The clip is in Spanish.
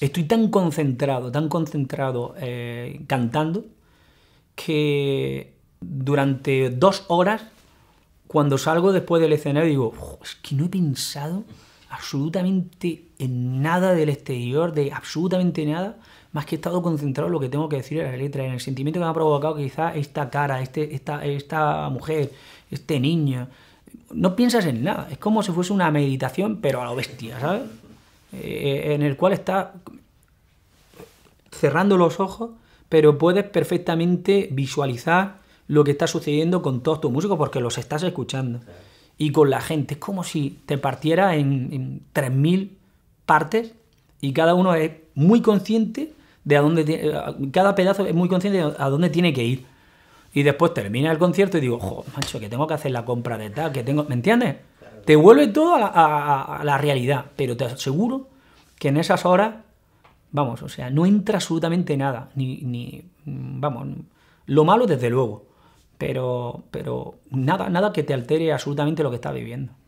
estoy tan concentrado, tan concentrado eh, cantando, que durante dos horas, cuando salgo después del escenario, digo, es que no he pensado absolutamente en nada del exterior, de absolutamente nada, más que he estado concentrado en lo que tengo que decir en la letra, en el sentimiento que me ha provocado quizá esta cara, este, esta, esta mujer, este niño. No piensas en nada, es como si fuese una meditación, pero a lo bestia, ¿sabes? Eh, en el cual estás cerrando los ojos, pero puedes perfectamente visualizar lo que está sucediendo con todos tus músicos porque los estás escuchando. Y con la gente. Es como si te partiera en, 3.000 partes y cada uno es muy consciente de a dónde. Eh, cada pedazo es muy consciente de a dónde tiene que ir. Y después termina el concierto y digo, jo, macho, que tengo que hacer la compra de tal, que tengo. ¿Me entiendes? Te vuelve todo a la, realidad, pero te aseguro que en esas horas, vamos, o sea, no entra absolutamente nada, ni, mm, vamos, lo malo desde luego, pero, pero nada, nada que te altere absolutamente lo que estás viviendo.